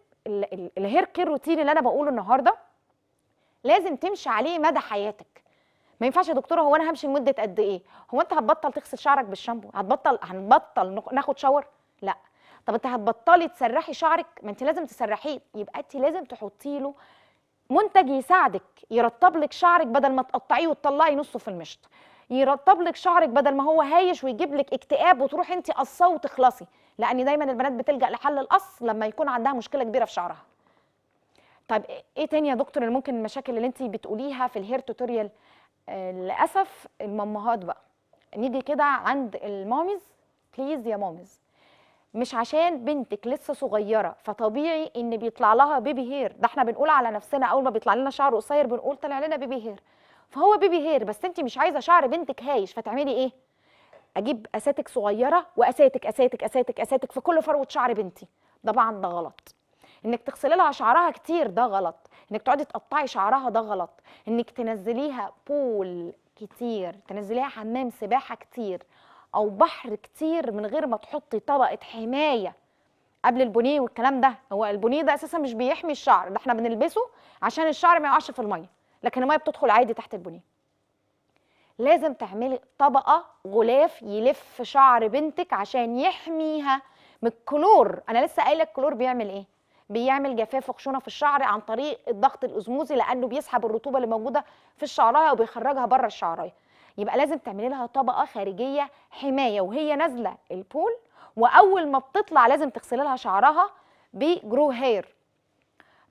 الهير كير روتين اللي انا بقوله النهارده لازم تمشي عليه مدى حياتك ما ينفعش يا دكتوره هو انا همشي لمده قد ايه هو انت هتبطل تغسل شعرك بالشامبو هتبطل هنبطل ناخد شاور لا طب انت هتبطلي تسرحي شعرك ما انت لازم تسرحيه يبقى انت لازم تحطي له منتج يساعدك يرطب لك شعرك بدل ما تقطعيه وتطلعي نصه في المشط يرطب لك شعرك بدل ما هو هايش ويجيب لك اكتئاب وتروحي انت قصاه وتخلصي لان دايما البنات بتلجا لحل القص لما يكون عندها مشكله كبيره في شعرها طب ايه تاني يا دكتور اللي ممكن المشاكل اللي انت بتقوليها في الهير آه، توتوريال للاسف المامهات بقى نيجي كده عند الماميز بليز يا ماميز مش عشان بنتك لسه صغيره فطبيعي ان بيطلع لها بيبي هير ده احنا بنقول على نفسنا اول ما بيطلع لنا شعر قصير بنقول طلع لنا بيبي هير فهو بيبي هير بس انت مش عايزه شعر بنتك هايش فتعملي ايه اجيب اساتك صغيره واساتك اساتك اساتك اساتك في كل فروه شعر بنتي طبعا ده غلط انك تغسلي لها شعرها كتير ده غلط انك تقعدي تقطعي شعرها ده غلط انك تنزليها بول كتير تنزليها حمام سباحه كتير او بحر كتير من غير ما تحطي طبقه حمايه قبل البونيه والكلام ده هو البونيه ده اساسا مش بيحمي الشعر ده احنا بنلبسه عشان الشعر ما يقعش في الميه لكن الميه بتدخل عادي تحت البونيه لازم تعملي طبقه غلاف يلف شعر بنتك عشان يحميها من الكلور انا لسه قايله الكلور بيعمل ايه بيعمل جفاف وخشونه في الشعر عن طريق الضغط الاسموزي لانه بيسحب الرطوبه اللي موجوده في الشعرايه وبيخرجها بره الشعرايه يبقى لازم تعملي لها طبقه خارجيه حمايه وهي نازله البول واول ما بتطلع لازم تغسلي لها شعرها بجرو هير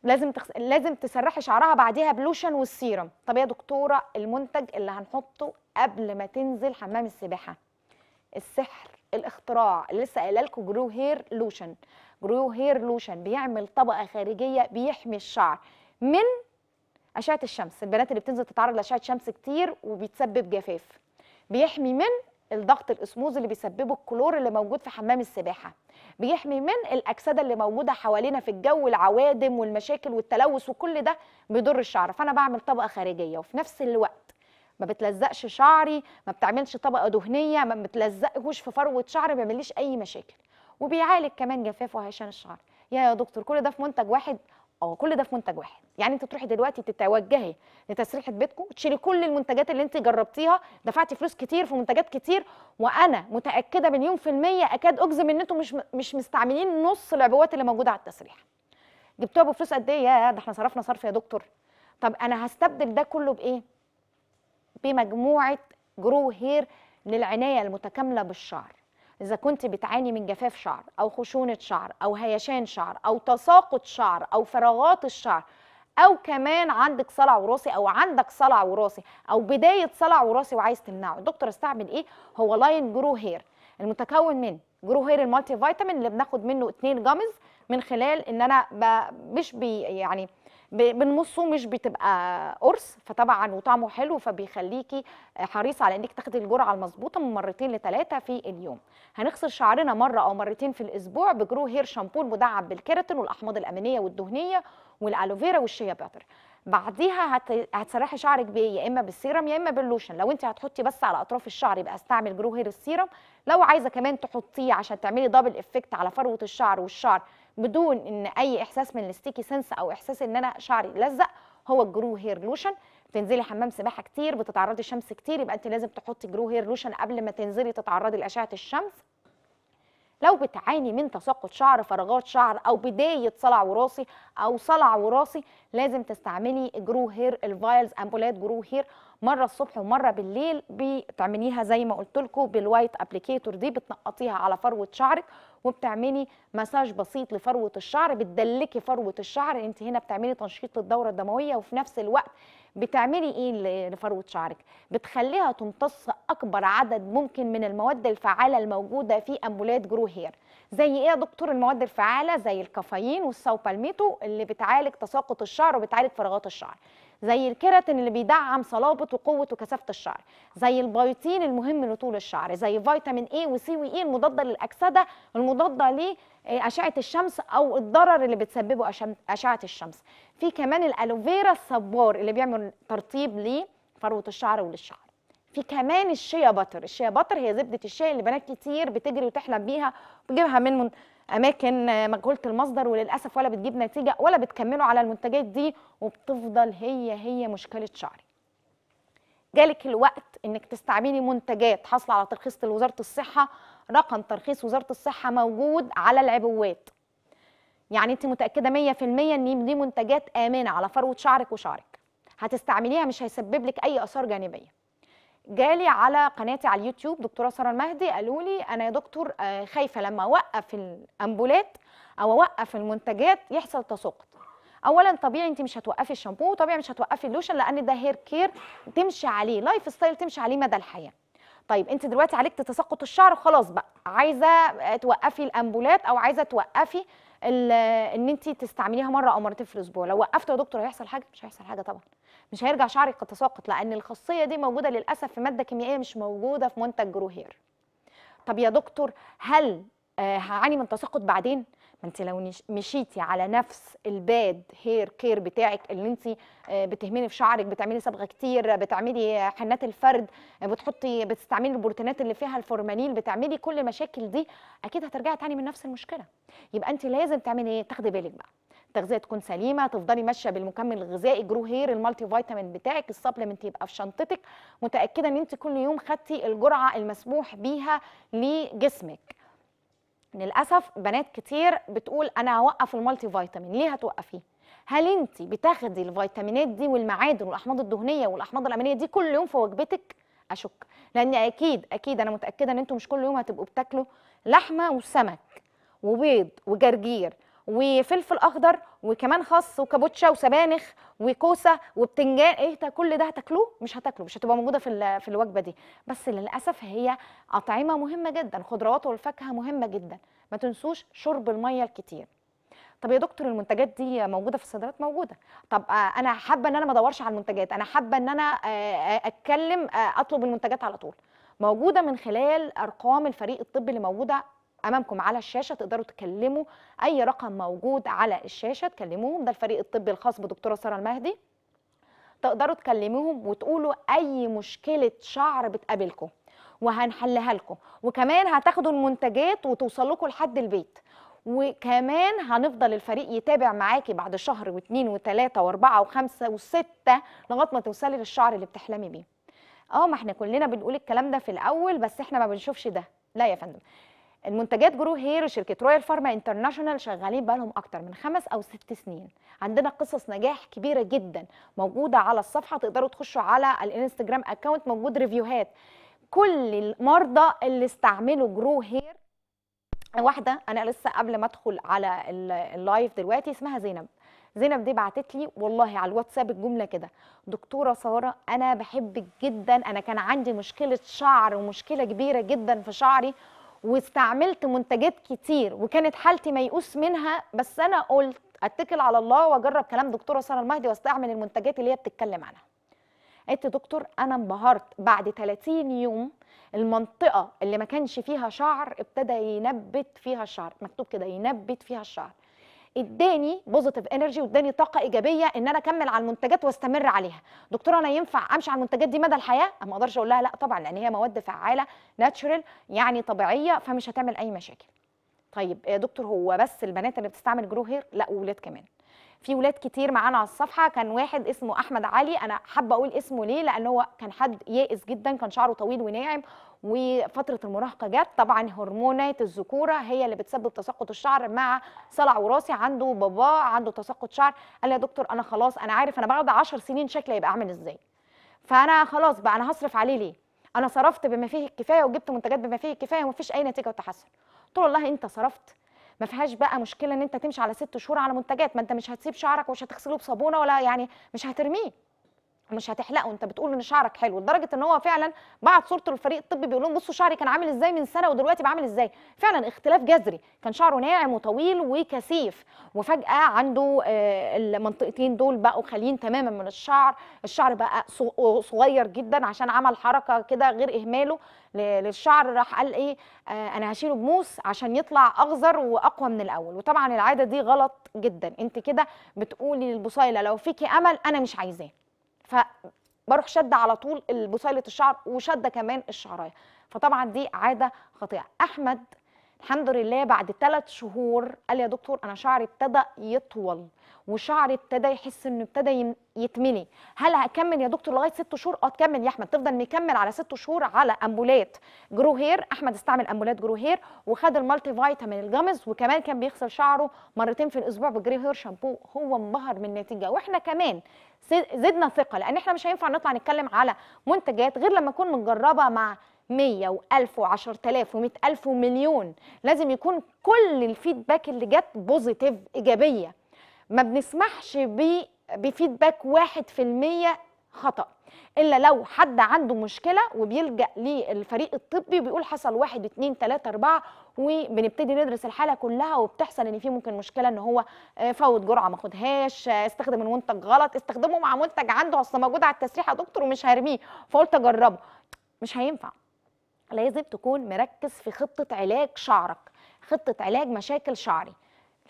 لازم تخس... لازم تسرحي شعرها بعديها بلوشن والسيرم طب يا دكتوره المنتج اللي هنحطه قبل ما تنزل حمام السباحه السحر الاختراع اللي لسه قايله لكم جرو هير لوشن جرو هير لوشن بيعمل طبقه خارجيه بيحمي الشعر من اشعه الشمس البنات اللي بتنزل تتعرض لاشعه شمس كتير وبيتسبب جفاف بيحمي من الضغط الاسموز اللي بيسببه الكلور اللي موجود في حمام السباحه بيحمي من الاكسده اللي موجوده حوالينا في الجو العوادم والمشاكل والتلوث وكل ده بيضر الشعر فانا بعمل طبقه خارجيه وفي نفس الوقت ما بتلزقش شعري ما بتعملش طبقه دهنيه ما بتلزقهوش في فروه شعر ما بيعمليش اي مشاكل وبيعالج كمان جفاف وهشان الشعر يا يا دكتور كل ده في منتج واحد اه كل ده في منتج واحد يعني انت تروحي دلوقتي تتوجهي لتسريحه بيتكم تشيلي كل المنتجات اللي انت جربتيها دفعتي فلوس كتير في منتجات كتير وانا متاكده مليون في الميه اكاد اجزم ان انتم مش مش مستعملين نص العبوات اللي موجوده على التسريح جبتوها بفلوس قد ايه يا ده احنا صرفنا صرف يا دكتور طب انا هستبدل ده كله بايه بمجموعه جرو هير للعنايه المتكامله بالشعر إذا كنت بتعاني من جفاف شعر أو خشونة شعر أو هيشان شعر أو تساقط شعر أو فراغات الشعر او كمان عندك صلع وراثي او عندك صلع وراثي او بدايه صلع وراثي وعايز تمنعه الدكتور استعمل ايه هو لاين جرو هير المتكون من جرو هير المالتي فيتامين اللي بناخد منه 2 جامز من خلال ان انا مش بي يعني بنمصه مش بتبقى قرص فطبعا وطعمه حلو فبيخليكي حريصه على انك تاخدي الجرعه المظبوطه من مرتين لثلاثه في اليوم هنغسل شعرنا مره او مرتين في الاسبوع بجرو هير شامبو مدعم بالكيراتين والاحماض الامينيه والدهنيه والالوفيرا والشيا باتر بعديها هتسرحي شعرك بايه يا اما بالسيرم يا اما باللوشن لو انت هتحطي بس على اطراف الشعر يبقى استعمل جرو هير السيرم لو عايزه كمان تحطيه عشان تعملي دبل افكت على فروه الشعر والشعر بدون ان اي احساس من الستيكي سنس او احساس ان انا شعري لزق هو الجرو هير لوشن بتنزلي حمام سباحه كتير بتتعرضي شمس كتير يبقى انت لازم تحطي جرو هير لوشن قبل ما تنزلي تتعرضي لاشعه الشمس لو بتعاني من تساقط شعر فراغات شعر او بدايه صلع وراثي او صلع وراثي لازم تستعملي جرو هير الفايلز امبولات جرو هير مره الصبح ومره بالليل بتعمليها زي ما قلت لكم بالوايت ابليكيتور دي بتنقطيها على فروه شعرك وبتعملي مساج بسيط لفروه الشعر بتدلكي فروه الشعر انت هنا بتعملي تنشيط للدوره الدمويه وفي نفس الوقت بتعملي ايه لفروه شعرك بتخليها تمتص اكبر عدد ممكن من المواد الفعاله الموجوده في امبولات جرو هير زي ايه يا دكتور المواد الفعاله زي الكافيين والساو بالميتو اللي بتعالج تساقط الشعر وبتعالج فراغات الشعر زي الكيراتين اللي بيدعم صلابه وقوه وكثافه الشعر زي البيوتين المهم لطول الشعر زي فيتامين اي وسي واي e المضاده للاكسده المضاده لاشعه الشمس او الضرر اللي بتسببه اشعه الشمس في كمان الالوفيرا الصبار اللي بيعمل ترطيب لفروه الشعر وللشعر في كمان الشيا بتر الشيا بتر هي زبده الشيا اللي بنات كتير بتجري وتحلم بيها وتجيبها من, اماكن آه، مجهوله المصدر وللاسف ولا بتجيب نتيجه ولا بتكملوا على المنتجات دي وبتفضل هي هي مشكله شعري جالك الوقت انك تستعملي منتجات حاصله على ترخيص وزاره الصحه رقم ترخيص وزاره الصحه موجود على العبوات يعني انت متاكده 100% ان دي منتجات امنه على فروه شعرك وشعرك هتستعمليها مش هيسبب لك اي اثار جانبيه جالي على قناتي على اليوتيوب دكتوره ساره المهدي قالوا لي انا يا دكتور آه، خايفه لما اوقف الامبولات او اوقف المنتجات يحصل تساقط اولا طبيعي انت مش هتوقفي الشامبو طبيعي مش هتوقفي اللوشن لان ده هير كير تمشي عليه لايف ستايل تمشي عليه مدى الحياه طيب انت دلوقتي عليك تساقط الشعر خلاص بقى عايزه آه، توقفي الامبولات او عايزه توقفي آه، ان انت تستعمليها مره او مرتين في الاسبوع لو وقفت يا دكتور هيحصل حاجه مش هيحصل حاجه طبعا مش هيرجع شعرك يتساقط لان الخاصيه دي موجوده للاسف في ماده كيميائيه مش موجوده في منتج جرو هير طب يا دكتور هل آه، هعاني من تساقط بعدين ما انت لو مشيتي على نفس الباد هير كير بتاعك اللي انت آه بتهمني في شعرك بتعملي صبغه كتير بتعملي حنات الفرد بتحطي بتستعملي البروتينات اللي فيها الفورمانيل بتعملي كل المشاكل دي اكيد هترجعي تاني من نفس المشكله يبقى انت لازم تعملي ايه تاخدي بالك بقى التغذيه تكون سليمه تفضلي ماشيه بالمكمل الغذائي جرو هير المالتي فيتامين بتاعك السبلمنت يبقى في شنطتك متاكده ان انت كل يوم خدتي الجرعه المسموح بيها لجسمك للاسف بنات كتير بتقول انا هوقف المالتي فيتامين ليه هتوقفيه هل انت بتاخدي الفيتامينات دي والمعادن والاحماض الدهنيه والاحماض الامينيه دي كل يوم في وجبتك اشك لان اكيد اكيد انا متاكده ان انتم مش كل يوم هتبقوا بتاكلوا لحمه وسمك وبيض وجرجير وفلفل اخضر وكمان خس وكابوتشا وسبانخ وكوسه وبتنجان ايه ده كل ده هتاكلوه مش هتاكلوه مش هتبقى موجوده في في الوجبه دي بس للاسف هي اطعمه مهمه جدا خضروات والفاكهه مهمه جدا ما تنسوش شرب الميه الكتير طب يا دكتور المنتجات دي موجوده في الصيدليات موجوده طب آه، انا حابه ان انا ما ادورش على المنتجات انا حابه ان انا آه، آه، اتكلم اطلب المنتجات على طول موجوده من خلال ارقام الفريق الطبي اللي موجوده امامكم على الشاشه تقدروا تكلموا اي رقم موجود على الشاشه تكلموهم ده الفريق الطبي الخاص بدكتوره ساره المهدي تقدروا تكلموهم وتقولوا اي مشكله شعر بتقابلكم وهنحلها لكم وكمان هتاخدوا المنتجات وتوصل لكم لحد البيت وكمان هنفضل الفريق يتابع معاكي بعد شهر واثنين وثلاثه واربعه وخمسه وسته لغايه ما توصلي للشعر اللي بتحلمي بيه. اه ما احنا كلنا بنقول الكلام ده في الاول بس احنا ما بنشوفش ده، لا يا فندم. المنتجات جرو هير وشركه رويال فارما انترناشونال شغالين بقالهم اكتر من خمس او ست سنين عندنا قصص نجاح كبيره جدا موجوده على الصفحه تقدروا تخشوا على الانستجرام اكونت موجود ريفيوهات كل المرضى اللي استعملوا جرو هير واحده انا لسه قبل ما ادخل على اللايف دلوقتي اسمها زينب زينب دي بعتت لي والله على الواتساب الجمله كده دكتوره ساره انا بحبك جدا انا كان عندي مشكله شعر ومشكله كبيره جدا في شعري واستعملت منتجات كتير وكانت حالتي ميؤوس منها بس انا قلت اتكل على الله واجرب كلام دكتوره ساره المهدي واستعمل المنتجات اللي هي بتتكلم عنها قالت دكتور انا انبهرت بعد 30 يوم المنطقه اللي ما كانش فيها شعر ابتدى ينبت فيها الشعر مكتوب كده ينبت فيها الشعر اداني بوزيتيف انرجي واداني طاقه ايجابيه ان انا اكمل على المنتجات واستمر عليها دكتوره انا ينفع امشي على المنتجات دي مدى الحياه ما اقدرش اقول لها لا طبعا لان هي مواد فعاله ناتشرال يعني طبيعيه فمش هتعمل اي مشاكل طيب يا آه، دكتور هو بس البنات اللي بتستعمل جرو هير لا وولاد كمان في ولاد كتير معانا على الصفحه كان واحد اسمه احمد علي انا حابه اقول اسمه ليه لان هو كان حد يائس جدا كان شعره طويل وناعم وفتره المراهقه جت طبعا هرمونات الذكوره هي اللي بتسبب تساقط الشعر مع صلع وراثي عنده باباه عنده تساقط شعر قال يا دكتور انا خلاص انا عارف انا بعد 10 سنين شكلي هيبقى عامل ازاي فانا خلاص بقى انا هصرف عليه ليه انا صرفت بما فيه الكفايه وجبت منتجات بما فيه الكفايه ومفيش اي نتيجه وتحسن قلت له والله انت صرفت ما فيهاش بقى مشكله ان انت تمشي على ست شهور على منتجات ما انت مش هتسيب شعرك ومش هتغسله بصابونه ولا يعني مش هترميه مش هتحلقه انت بتقول ان شعرك حلو لدرجه ان هو فعلا بعت صورته للفريق الطبي بيقول لهم بصوا شعري كان عامل ازاي من سنه ودلوقتي بعمل ازاي فعلا اختلاف جذري كان شعره ناعم وطويل وكثيف وفجاه عنده آه، المنطقتين دول بقوا خاليين تماما من الشعر الشعر بقى صغير جدا عشان عمل حركه كده غير اهماله للشعر راح قال ايه آه، انا هشيله بموس عشان يطلع اخضر واقوى من الاول وطبعا العاده دي غلط جدا انت كده بتقولي للبصيله لو فيكي امل انا مش عايزاه فبروح شده على طول بصيله الشعر وشده كمان الشعرايه فطبعا دي عاده خطيئة احمد الحمد لله بعد ثلاث شهور قال يا دكتور انا شعري ابتدى يطول وشعري ابتدى يحس انه ابتدى يتملي هل هكمل يا دكتور لغايه ست شهور اه تكمل يا احمد تفضل مكمل على ست شهور على امبولات جرو هير احمد استعمل امبولات جرو هير وخد المالتي فيتامين الجامز وكمان كان بيغسل شعره مرتين في الاسبوع بالجري هير شامبو هو انبهر من النتيجه واحنا كمان زدنا ثقه لان احنا مش هينفع نطلع نتكلم على منتجات غير لما نكون مجربه مع 100 و1000 و10000 و100000 ومليون لازم يكون كل الفيدباك اللي جت بوزيتيف ايجابيه ما بنسمحش بفيدباك واحد في المية خطأ إلا لو حد عنده مشكلة وبيلجأ للفريق الطبي وبيقول حصل واحد اتنين تلاتة أربعة وبنبتدي ندرس الحالة كلها وبتحصل إن في ممكن مشكلة إن هو آه، فوت جرعة ما خدهاش آه، استخدم المنتج غلط استخدمه مع منتج عنده أصل موجود على التسريحة يا دكتور ومش هرميه فقلت أجربه مش هينفع لازم تكون مركز في خطة علاج شعرك خطة علاج مشاكل شعري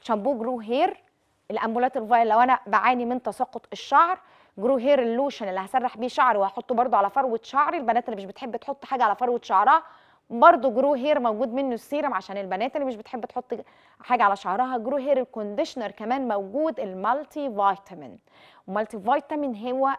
شامبو جرو هير الامبولات الفايل لو انا بعاني من تساقط الشعر جرو هير اللوشن اللي هسرح بيه شعري وهحطه برده على فروه شعري البنات اللي مش بتحب تحط حاجه على فروه شعرها برده جرو هير موجود منه السيرم عشان البنات اللي مش بتحب تحط حاجه على شعرها جرو هير الكونديشنر كمان موجود المالتي فيتامين المالتي فيتامين هو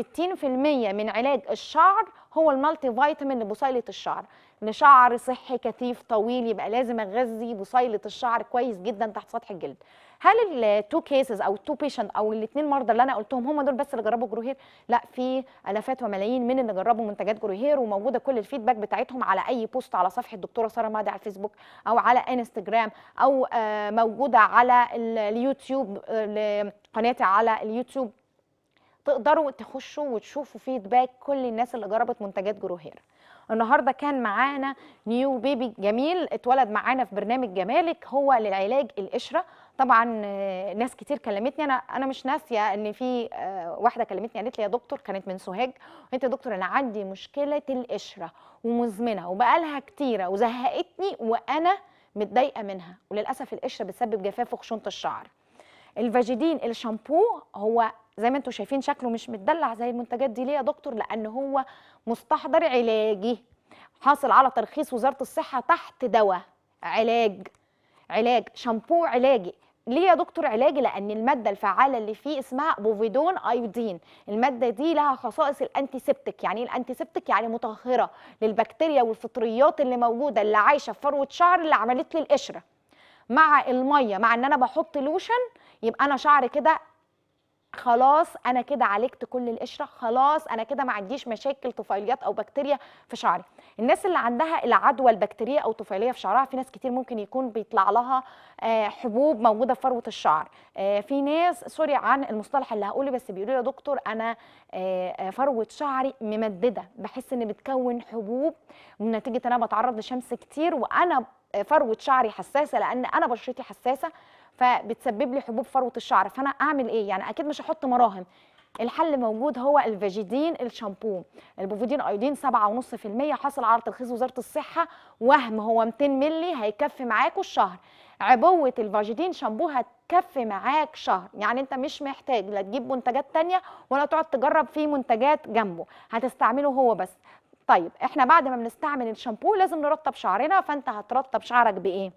60% من علاج الشعر هو المالتي فيتامين لبصيلة الشعر لشعر صحي كثيف طويل يبقى لازم اغذي بصيلة الشعر كويس جدا تحت سطح الجلد هل التو كيسز او التو بيشنت او الاثنين مرضى اللي انا قلتهم هم دول بس اللي جربوا جروهير لا في الافات وملايين من اللي جربوا منتجات جروهير وموجوده كل الفيدباك بتاعتهم على اي بوست على صفحه الدكتوره ساره مادي على الفيسبوك او على انستجرام او آه، موجوده على اليوتيوب آه، قناتي على اليوتيوب تقدروا تخشوا وتشوفوا فيدباك كل الناس اللي جربت منتجات جروهير النهارده كان معانا نيو بيبي جميل اتولد معانا في برنامج جمالك هو للعلاج القشره طبعا آه، ناس كتير كلمتني انا انا مش ناسيه ان في آه، واحده كلمتني قالت لي يا دكتور كانت من سوهاج قالت يا دكتور انا عندي مشكله القشره ومزمنه وبقالها كتيره وزهقتني وانا متضايقه منها وللاسف القشره بتسبب جفاف وخشونه الشعر الفاجيدين الشامبو هو زي ما انتم شايفين شكله مش متدلع زي المنتجات دي ليه يا دكتور لان هو مستحضر علاجي حاصل على ترخيص وزاره الصحه تحت دواء علاج علاج شامبو علاجي ليه يا دكتور علاجي لان الماده الفعاله اللي فيه اسمها بوفيدون ايودين الماده دي لها خصائص الانتيسبتيك يعني ايه الانتيسبتيك يعني مطهره للبكتيريا والفطريات اللي موجوده اللي عايشه في فروه شعر اللي عملت لي القشره مع الميه مع ان انا بحط لوشن يبقى انا شعري كده خلاص انا كده عالجت كل القشره خلاص انا كده ما عنديش مشاكل طفيليات او بكتيريا في شعري الناس اللي عندها العدوى البكتيريه او طفيليه في شعرها في ناس كتير ممكن يكون بيطلع لها آه، حبوب موجوده في فروه الشعر آه، في ناس سوري عن المصطلح اللي هقوله بس بيقولوا يا دكتور انا آه، فروه شعري ممدده بحس ان بتكون حبوب نتيجه انا بتعرض لشمس كتير وانا فروه شعري حساسه لان انا بشرتي حساسه فبتسبب لي حبوب فروه الشعر فانا اعمل ايه يعني اكيد مش هحط مراهم الحل موجود هو الفاجيدين الشامبو البوفيدين ايودين 7.5% حصل على ترخيص وزاره الصحه وهم هو 200 مللي هيكفي معاكوا الشهر عبوه الفاجيدين شامبو هتكفي معاك شهر يعني انت مش محتاج لا تجيب منتجات تانية ولا تقعد تجرب فيه منتجات جنبه هتستعمله هو بس طيب احنا بعد ما بنستعمل الشامبو لازم نرطب شعرنا فانت هترطب شعرك بايه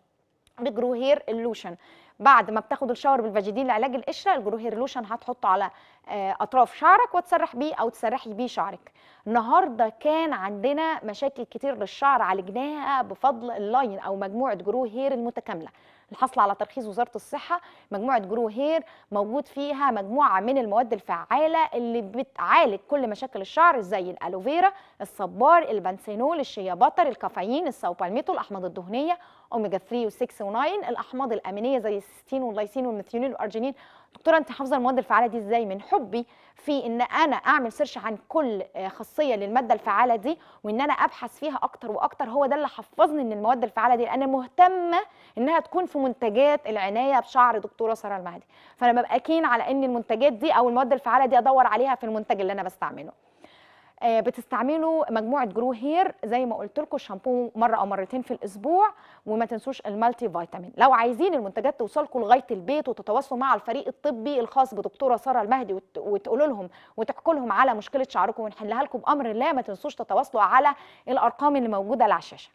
بجروهير اللوشن بعد ما بتاخد الشاور بالفاجيدين لعلاج القشره الجرو لوشن هتحطه على آه، اطراف شعرك وتسرح بيه او تسرحي بيه شعرك النهارده كان عندنا مشاكل كتير للشعر عالجناها بفضل اللاين او مجموعه جرو هير المتكامله الحصل على ترخيص وزاره الصحه مجموعه جرو هير موجود فيها مجموعه من المواد الفعاله اللي بتعالج كل مشاكل الشعر زي الالوفيرا الصبار البنسينول الشيا بطر الكافيين الساوبالميتو الاحماض الدهنيه اوميجا 3 و6 و9 الاحماض الامينيه زي السيستين واللايسين والميثيونين والارجينين دكتوره انت حافظه المواد الفعاله دي ازاي من حبي في ان انا اعمل سيرش عن كل آه، خاصيه للماده الفعاله دي وان انا ابحث فيها اكتر واكتر هو ده اللي حفظني ان المواد الفعاله دي انا مهتمه انها تكون في منتجات العنايه بشعر دكتوره ساره المهدي فانا ببقى كين على ان المنتجات دي او المواد الفعاله دي ادور عليها في المنتج اللي انا بستعمله آه، بتستعملوا مجموعه جرو هير زي ما قلت لكم الشامبو مره او مرتين في الاسبوع وما تنسوش المالتي فيتامين لو عايزين المنتجات توصلكم لغايه البيت وتتواصلوا مع الفريق الطبي الخاص بدكتوره ساره المهدي وتقولوا لهم وتحكوا لهم على مشكله شعركم ونحلها لكم بامر الله ما تنسوش تتواصلوا على الارقام اللي موجوده على الشاشه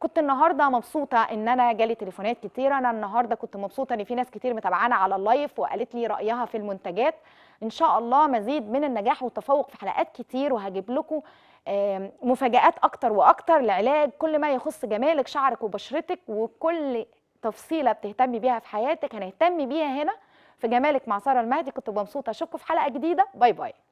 كنت النهارده مبسوطه ان انا جالي تليفونات كتير انا النهارده كنت مبسوطه ان في ناس كتير متابعانا على اللايف وقالت لي رايها في المنتجات ان شاء الله مزيد من النجاح والتفوق في حلقات كتير وهجيب لكم مفاجآت اكتر واكتر لعلاج كل ما يخص جمالك شعرك وبشرتك وكل تفصيله بتهتمي بيها في حياتك هنهتم بيها هنا في جمالك مع ساره المهدي كنت مبسوطه اشوفكم في حلقه جديده باي باي